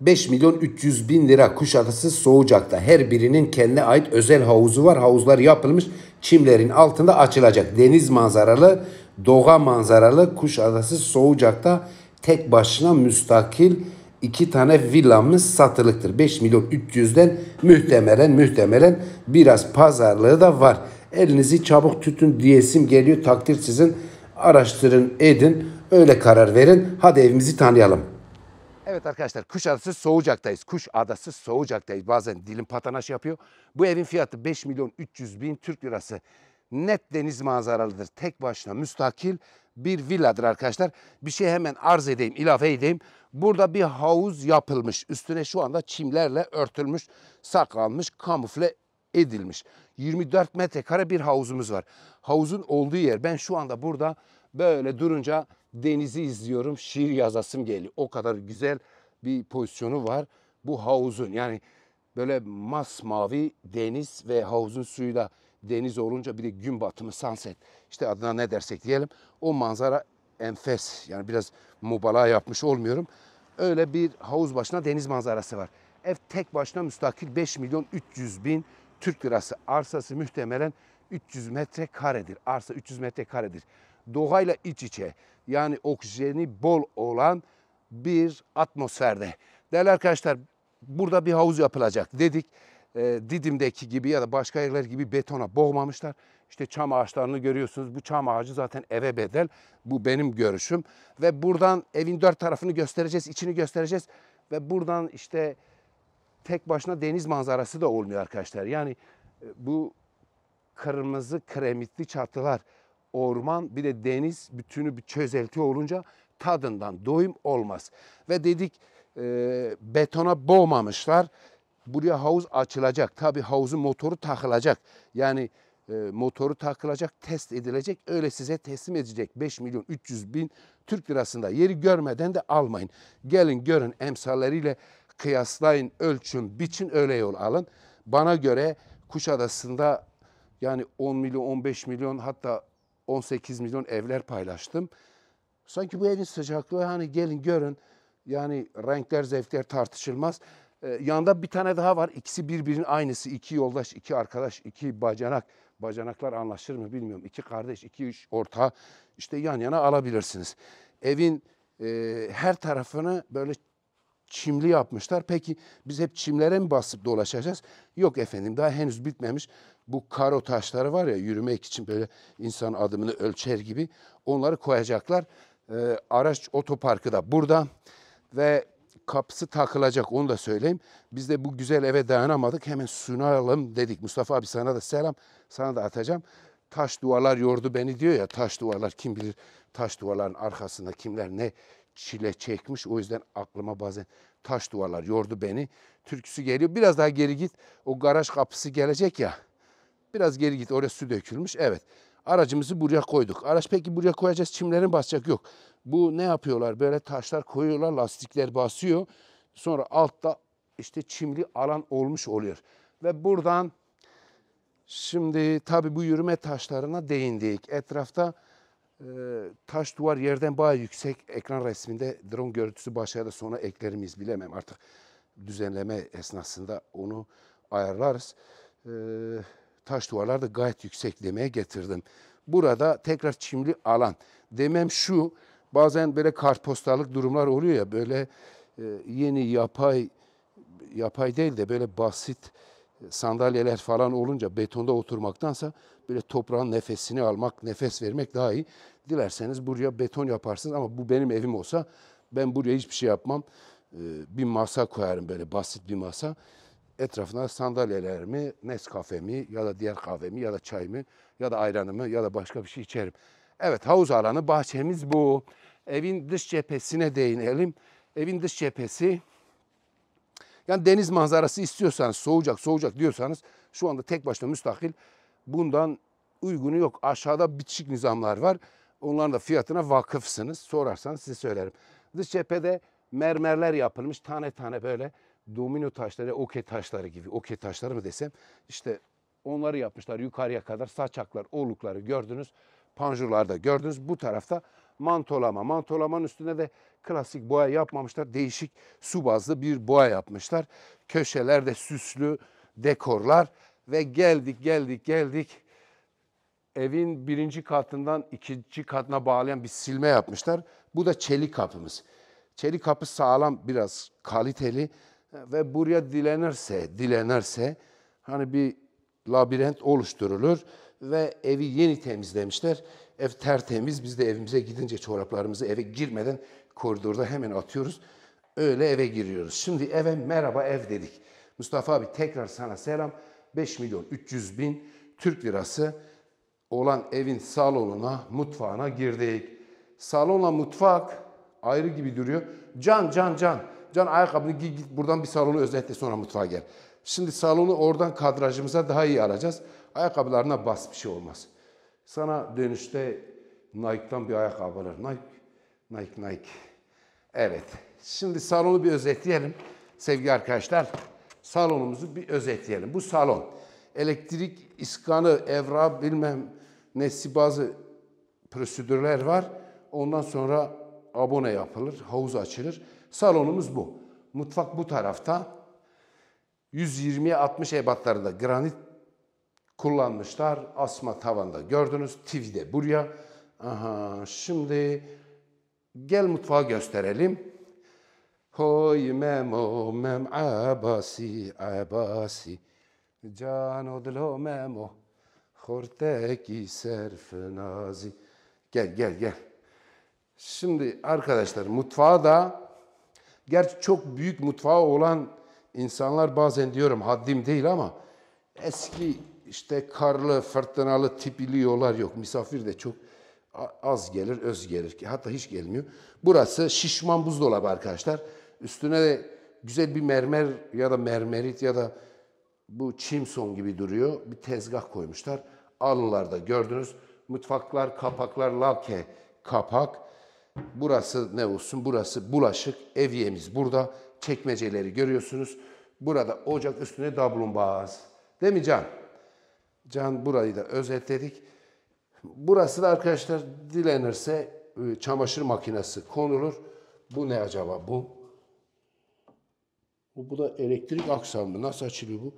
5 milyon 300 bin lira Kuşadası Soğucak'ta. Her birinin kendine ait özel havuzu var. Havuzlar yapılmış. Çimlerin altında açılacak. Deniz manzaralı, doğa manzaralı Kuşadası Soğucak'ta tek başına müstakil iki tane villamız satılıktır. 5 milyon 300'den muhtemelen muhtemelen biraz pazarlığı da var. Elinizi çabuk tutun diyesim geliyor. Takdir sizin. Araştırın, edin. Öyle karar verin. Hadi evimizi tanıyalım. Evet arkadaşlar Kuş Adası Soğucak'tayız. Kuş Adası Soğucak'tayız. Bazen dilim patanaş yapıyor. Bu evin fiyatı 5 milyon 300 bin Türk lirası. Net deniz manzaralıdır. Tek başına müstakil bir villadır arkadaşlar. Bir şey hemen arz edeyim, ilave edeyim. Burada bir havuz yapılmış. Üstüne şu anda çimlerle örtülmüş, saklanmış, kamufle edilmiş. 24 metrekare bir havuzumuz var. Havuzun olduğu yer. Ben şu anda burada böyle durunca Denizi izliyorum. Şiir yazasım geliyor. O kadar güzel bir pozisyonu var. Bu havuzun yani böyle masmavi deniz ve havuzun suyu da deniz olunca bir de gün batımı sunset işte adına ne dersek diyelim o manzara enfes yani biraz mubalağa yapmış olmuyorum. Öyle bir havuz başına deniz manzarası var. Ev tek başına müstakil 5 milyon 300 bin Türk lirası. Arsası muhtemelen 300 metre karedir. Arsa 300 metre karedir doğayla iç içe yani oksijeni bol olan bir atmosferde. Değerli arkadaşlar burada bir havuz yapılacak dedik. E, Didim'deki gibi ya da başka yerler gibi betona boğmamışlar. İşte çam ağaçlarını görüyorsunuz. Bu çam ağacı zaten eve bedel. Bu benim görüşüm. Ve buradan evin dört tarafını göstereceğiz, içini göstereceğiz. Ve buradan işte tek başına deniz manzarası da olmuyor arkadaşlar. Yani e, bu kırmızı kremitli çatılar orman bir de deniz bütünü bir çözelti olunca tadından doyum olmaz. Ve dedik e, betona boğmamışlar. Buraya havuz açılacak. Tabi havuzun motoru takılacak. Yani e, motoru takılacak, test edilecek. Öyle size teslim edecek. 5 milyon 300 bin Türk lirasında. Yeri görmeden de almayın. Gelin görün emsalleriyle kıyaslayın, ölçün, biçin öyle yol alın. Bana göre Kuşadası'nda yani 10 milyon, 15 milyon hatta 18 milyon evler paylaştım. Sanki bu evin sıcaklığı hani gelin görün yani renkler zevkler tartışılmaz. Ee, yanda bir tane daha var. İkisi birbirinin aynısı. İki yoldaş, iki arkadaş, iki bacanak. Bacanaklar anlaşır mı bilmiyorum. İki kardeş, iki üç ortağı işte yan yana alabilirsiniz. Evin e, her tarafını böyle çimli yapmışlar. Peki biz hep çimlere mi basıp dolaşacağız? Yok efendim daha henüz bitmemiş. Bu karo taşları var ya yürümek için böyle insan adımını ölçer gibi onları koyacaklar. Ee, araç otoparkı da burada ve kapısı takılacak onu da söyleyeyim. Biz de bu güzel eve dayanamadık hemen sunalım dedik. Mustafa abi sana da selam sana da atacağım. Taş duvarlar yordu beni diyor ya taş duvarlar kim bilir taş duvarların arkasında kimler ne çile çekmiş. O yüzden aklıma bazen taş duvarlar yordu beni. Türküsü geliyor. Biraz daha geri git. O garaj kapısı gelecek ya. Biraz geri git. Oraya su dökülmüş. Evet. Aracımızı buraya koyduk. Araç peki buraya koyacağız. Çimlerin basacak yok. Bu ne yapıyorlar? Böyle taşlar koyuyorlar. Lastikler basıyor. Sonra altta işte çimli alan olmuş oluyor. Ve buradan şimdi tabii bu yürüme taşlarına değindik. Etrafta ee, taş duvar yerden baya yüksek ekran resminde drone görüntüsü başa ya da sonra ekler miyiz bilemem artık düzenleme esnasında onu ayarlarız. E, taş duvarlar da gayet yüksek demeye getirdim. Burada tekrar çimli alan. Demem şu bazen böyle kartpostallık durumlar oluyor ya böyle e, yeni yapay yapay değil de böyle basit sandalyeler falan olunca betonda oturmaktansa böyle toprağın nefesini almak, nefes vermek daha iyi. Dilerseniz buraya beton yaparsınız ama bu benim evim olsa ben buraya hiçbir şey yapmam. Ee, bir masa koyarım böyle basit bir masa. Etrafına sandalyelerimi, Nescafe'mi ya da diğer kahvemi ya da çayımı ya da ayranımı ya da başka bir şey içerim. Evet havuz alanı bahçemiz bu. Evin dış cephesine değinelim. Evin dış cephesi yani deniz manzarası istiyorsanız soğuyacak soğuyacak diyorsanız şu anda tek başına müstakil bundan uygunu yok. Aşağıda bitişik nizamlar var. Onların da fiyatına vakıfsınız. Sorarsanız size söylerim. Dış cephede mermerler yapılmış tane tane böyle domino taşları, okey taşları gibi. Okey taşları mı desem? İşte onları yapmışlar yukarıya kadar. Saçaklar, olukları gördünüz. Panjurlarda gördünüz. Bu tarafta mantolama. Mantolamanın üstüne de klasik boya yapmamışlar. Değişik su bazlı bir boya yapmışlar. Köşelerde süslü dekorlar ve geldik geldik geldik. Evin birinci katından ikinci katına bağlayan bir silme yapmışlar. Bu da çelik kapımız. Çelik kapı sağlam biraz kaliteli ve buraya dilenirse dilenirse hani bir labirent oluşturulur ve evi yeni temizlemişler. Ev tertemiz. Biz de evimize gidince çoraplarımızı eve girmeden koridorda hemen atıyoruz. Öyle eve giriyoruz. Şimdi eve merhaba ev dedik. Mustafa abi tekrar sana selam. 5 milyon 300 bin Türk lirası olan evin salonuna, mutfağına girdik. Salonla mutfak ayrı gibi duruyor. Can, can, can. Can ayakkabını giy git buradan bir salonu özetle sonra mutfağa gel. Şimdi salonu oradan kadrajımıza daha iyi alacağız. Ayakkabılarına bas bir şey olmaz. Sana dönüşte Nike'dan bir ayakkabı alır. Nike, Nike, Nike. Evet. Şimdi salonu bir özetleyelim. Sevgili arkadaşlar, salonumuzu bir özetleyelim. Bu salon elektrik iskanı, evra bilmem nesi bazı prosedürler var. Ondan sonra abone yapılır, havuz açılır. Salonumuz bu. Mutfak bu tarafta. 120'ye 60 ebatlarında granit kullanmışlar. Asma tavanda gördünüz. TV'de buraya. Aha, şimdi gel mutfağı gösterelim. Hoy memo mem abasi abasi can odlo memo horteki serf nazi. Gel gel gel. Şimdi arkadaşlar mutfağa da gerçi çok büyük mutfağı olan insanlar bazen diyorum haddim değil ama eski işte karlı, fırtınalı tipili yollar yok. Misafir de çok az gelir, öz gelir. Hatta hiç gelmiyor. Burası şişman buzdolabı arkadaşlar. Üstüne de güzel bir mermer ya da mermerit ya da bu çimson gibi duruyor. Bir tezgah koymuşlar. Alılarda gördünüz. Mutfaklar, kapaklar, lake, kapak. Burası ne olsun? Burası bulaşık. ev yemiz. burada. Çekmeceleri görüyorsunuz. Burada ocak üstüne dablum bağız. Değil mi Can? Can burayı da özetledik. Burası da arkadaşlar dilenirse e, çamaşır makinesi konulur. Bu ne acaba bu? Bu, bu da elektrik aksamı. Nasıl açılıyor bu?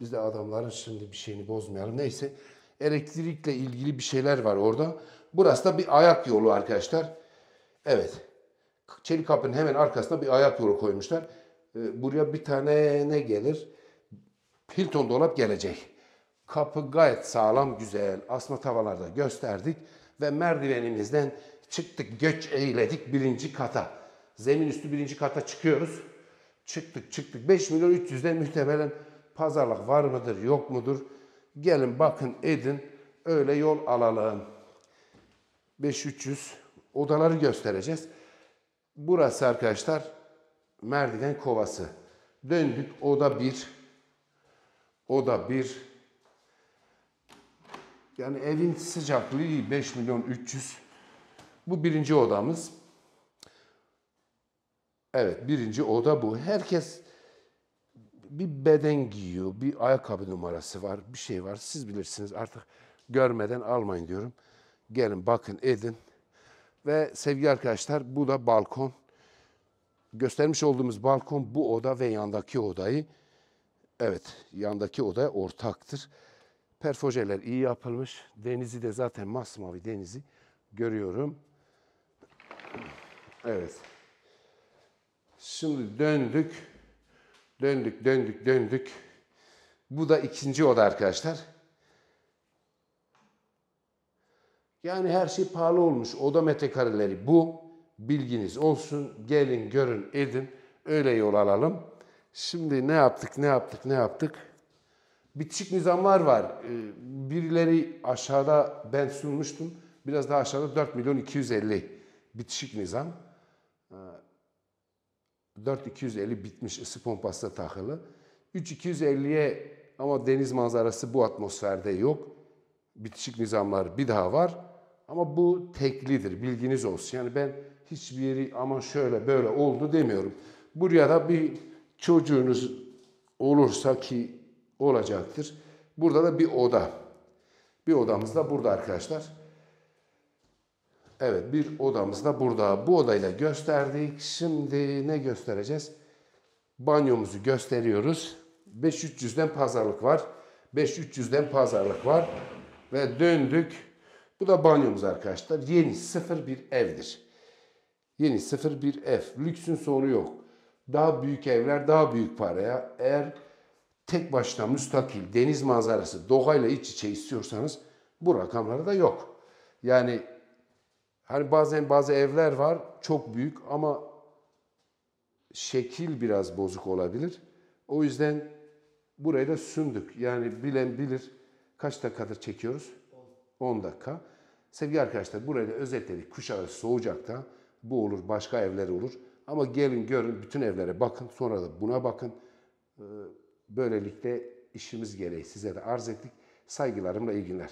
Biz de adamların şimdi bir şeyini bozmayalım. Neyse elektrikle ilgili bir şeyler var orada. Burası da bir ayak yolu arkadaşlar. Evet. Çelik kapının hemen arkasına bir ayak yolu koymuşlar. E, buraya bir tane ne gelir? Hilton dolap gelecek. Kapı gayet sağlam, güzel. Asma tavalarda gösterdik ve merdivenimizden çıktık, göç eyledik birinci kata. Zemin üstü birinci kata çıkıyoruz. Çıktık, çıktık. 5 milyon 300'den muhtemelen pazarlık var mıdır, yok mudur? Gelin bakın edin, öyle yol alalım. 5300 odaları göstereceğiz. Burası arkadaşlar merdiven kovası. Döndük oda 1. Oda 1 yani evin sıcaklığı 5 milyon 300. Bu birinci odamız. Evet birinci oda bu. Herkes bir beden giyiyor, bir ayakkabı numarası var, bir şey var. Siz bilirsiniz artık görmeden almayın diyorum. Gelin bakın edin. Ve sevgili arkadaşlar bu da balkon. Göstermiş olduğumuz balkon bu oda ve yandaki odayı. Evet yandaki oda ortaktır. Perfojeler iyi yapılmış. Denizi de zaten masmavi denizi görüyorum. Evet. Şimdi döndük. Döndük, döndük, döndük. Bu da ikinci oda arkadaşlar. Yani her şey pahalı olmuş. Oda metrekareleri bu. Bilginiz olsun. Gelin, görün, edin. Öyle yol alalım. Şimdi ne yaptık, ne yaptık, ne yaptık? bitişik nizamlar var. Ee, birileri aşağıda ben sunmuştum. Biraz daha aşağıda 4 milyon 250 bitişik nizam. 4250 ee, bitmiş ısı pompasına takılı. 3250'ye ama deniz manzarası bu atmosferde yok. Bitişik nizamlar bir daha var. Ama bu teklidir bilginiz olsun. Yani ben hiçbir yeri ama şöyle böyle oldu demiyorum. Buraya da bir çocuğunuz olursa ki olacaktır. Burada da bir oda. Bir odamız da burada arkadaşlar. Evet bir odamız da burada. Bu odayla gösterdik. Şimdi ne göstereceğiz? Banyomuzu gösteriyoruz. 5300'den pazarlık var. 5300'den pazarlık var. Ve döndük. Bu da banyomuz arkadaşlar. Yeni sıfır bir evdir. Yeni sıfır bir ev. Lüksün sonu yok. Daha büyük evler daha büyük paraya. Eğer tek başına müstakil deniz manzarası doğayla iç içe istiyorsanız bu rakamları da yok. Yani hani bazen bazı evler var çok büyük ama şekil biraz bozuk olabilir. O yüzden burayı da sündük. Yani bilen bilir kaç dakikadır çekiyoruz? 10 dakika. Sevgili arkadaşlar burayı da özetledik. Kuşağı soğuyacakta bu olur, başka evler olur. Ama gelin görün bütün evlere bakın. Sonra da buna bakın. Ee, Böylelikle işimiz gereği size de arz ettik. Saygılarımla ilgiler.